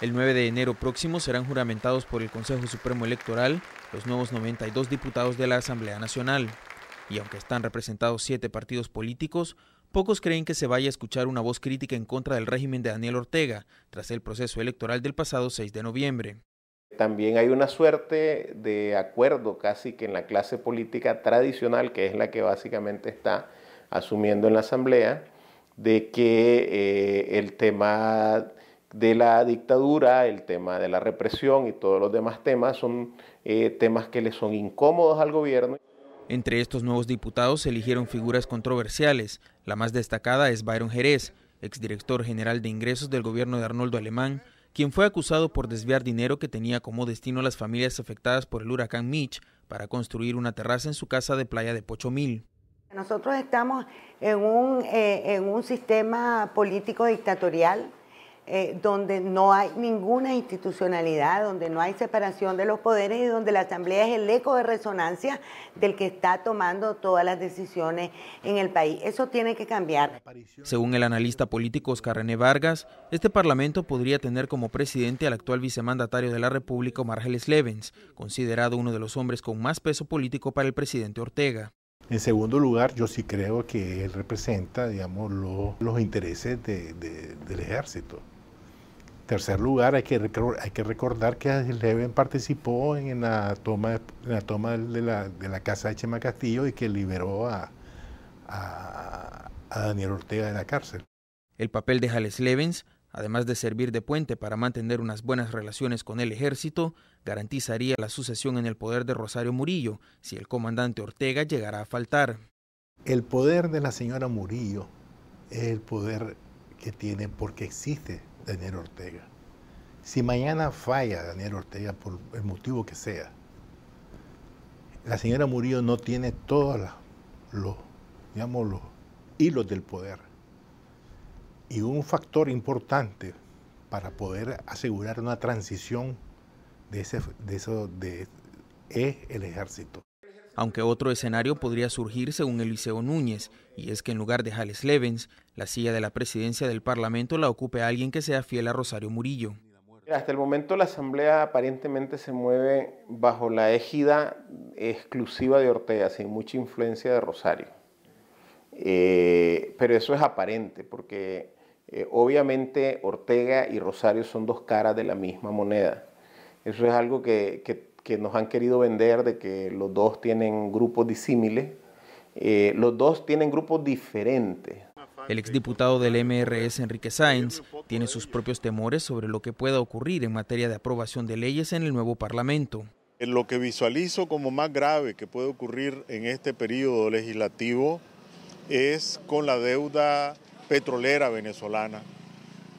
El 9 de enero próximo serán juramentados por el Consejo Supremo Electoral los nuevos 92 diputados de la Asamblea Nacional. Y aunque están representados siete partidos políticos, pocos creen que se vaya a escuchar una voz crítica en contra del régimen de Daniel Ortega tras el proceso electoral del pasado 6 de noviembre. También hay una suerte de acuerdo casi que en la clase política tradicional, que es la que básicamente está asumiendo en la Asamblea, de que eh, el tema de la dictadura, el tema de la represión y todos los demás temas son eh, temas que le son incómodos al gobierno. Entre estos nuevos diputados se eligieron figuras controversiales. La más destacada es Byron Jerez, exdirector general de ingresos del gobierno de Arnoldo Alemán, quien fue acusado por desviar dinero que tenía como destino a las familias afectadas por el huracán Mitch para construir una terraza en su casa de playa de Pochomil. Nosotros estamos en un, eh, en un sistema político dictatorial eh, donde no hay ninguna institucionalidad, donde no hay separación de los poderes y donde la Asamblea es el eco de resonancia del que está tomando todas las decisiones en el país. Eso tiene que cambiar. Según el analista político Oscar René Vargas, este Parlamento podría tener como presidente al actual vicemandatario de la República, Margeles Levens, considerado uno de los hombres con más peso político para el presidente Ortega. En segundo lugar, yo sí creo que él representa, digamos, los intereses del ejército tercer lugar, hay que, hay que recordar que Leven participó en la toma, la toma de, la, casa de Chema Castillo y que liberó a, a, Daniel Ortega de la cárcel. El papel de Hales Levens, además de servir de puente para mantener unas buenas relaciones con el ejército, garantizaría la sucesión en el poder de Rosario Murillo si el comandante Ortega llegara a faltar. El poder de la señora Murillo es el poder que tiene porque existe Daniel Ortega. Si mañana falla Daniel Ortega por el motivo que sea, la señora Murillo no tiene todos los, digamos, hilos del poder. Y un factor importante para poder asegurar una transición de ese, de eso, de, es el ejército aunque otro escenario podría surgir según Eliseo Núñez, y es que en lugar de Jales Levens, la silla de la presidencia del Parlamento la ocupe alguien que sea fiel a Rosario Murillo. Hasta el momento la Asamblea aparentemente se mueve bajo la égida exclusiva de Ortega, sin mucha influencia de Rosario. Eh, pero eso es aparente, porque eh, obviamente Ortega y Rosario son dos caras de la misma moneda. Eso es algo que que nos han querido vender de que los dos tienen grupos disímiles, eh, los dos tienen grupos diferentes. El exdiputado del MRS, Enrique Sáenz, tiene sus propios temores sobre lo que pueda ocurrir en materia de aprobación de leyes en el nuevo Parlamento. Lo que visualizo como más grave que puede ocurrir en este periodo legislativo es con la deuda petrolera venezolana.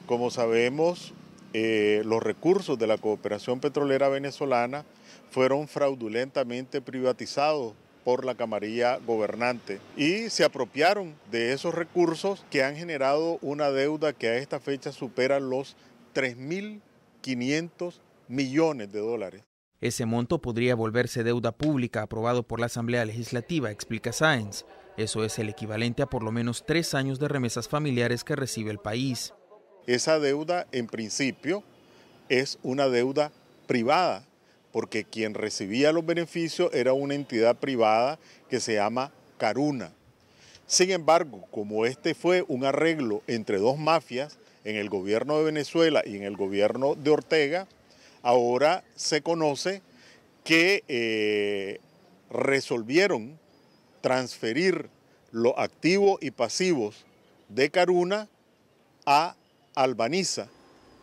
Como sabemos, eh, los recursos de la cooperación petrolera venezolana fueron fraudulentamente privatizados por la camarilla gobernante y se apropiaron de esos recursos que han generado una deuda que a esta fecha supera los 3.500 millones de dólares. Ese monto podría volverse deuda pública aprobado por la Asamblea Legislativa, explica Sáenz. Eso es el equivalente a por lo menos tres años de remesas familiares que recibe el país. Esa deuda, en principio, es una deuda privada, porque quien recibía los beneficios era una entidad privada que se llama Caruna. Sin embargo, como este fue un arreglo entre dos mafias, en el gobierno de Venezuela y en el gobierno de Ortega, ahora se conoce que eh, resolvieron transferir los activos y pasivos de Caruna a albaniza.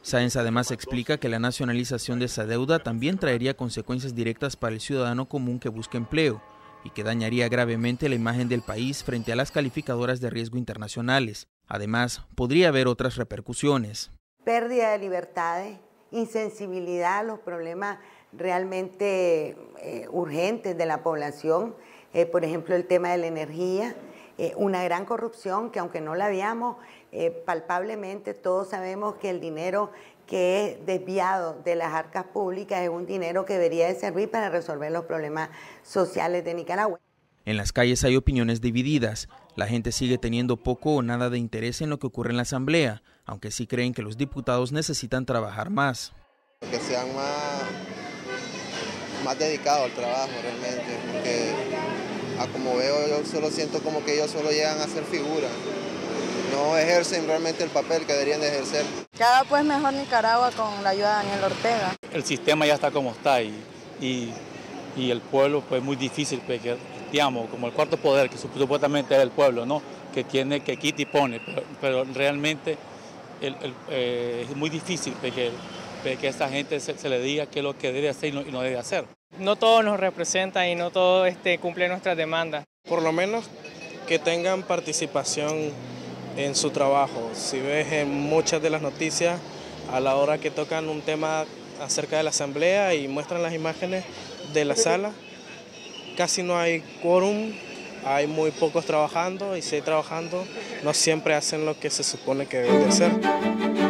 Sáenz además explica que la nacionalización de esa deuda también traería consecuencias directas para el ciudadano común que busca empleo y que dañaría gravemente la imagen del país frente a las calificadoras de riesgo internacionales. Además, podría haber otras repercusiones. Pérdida de libertades, insensibilidad a los problemas realmente eh, urgentes de la población, eh, por ejemplo el tema de la energía, eh, una gran corrupción que aunque no la veamos, eh, palpablemente todos sabemos que el dinero que es desviado de las arcas públicas es un dinero que debería de servir para resolver los problemas sociales de Nicaragua. En las calles hay opiniones divididas. La gente sigue teniendo poco o nada de interés en lo que ocurre en la Asamblea, aunque sí creen que los diputados necesitan trabajar más. Que sean más, más dedicados al trabajo realmente, porque a ah, como veo yo solo siento como que ellos solo llegan a ser figuras no ejercen realmente el papel que deberían de ejercer. Cada pues mejor Nicaragua con la ayuda de Daniel Ortega. El sistema ya está como está y, y, el pueblo pues muy difícil, pues, digamos, como el cuarto poder que supuestamente es el pueblo, ¿no? que tiene que quita y pone, pero, realmente eh, es muy difícil pues, pues, que, a esta gente se, le diga qué es lo que debe hacer y no, debe hacer. No todos nos representan y no todo este, cumple nuestras demandas. Por lo menos que tengan participación en su trabajo. Si ves en muchas de las noticias, a la hora que tocan un tema acerca de la asamblea y muestran las imágenes de la sala, casi no hay quórum, hay muy pocos trabajando y si hay trabajando, no siempre hacen lo que se supone que deben de hacer.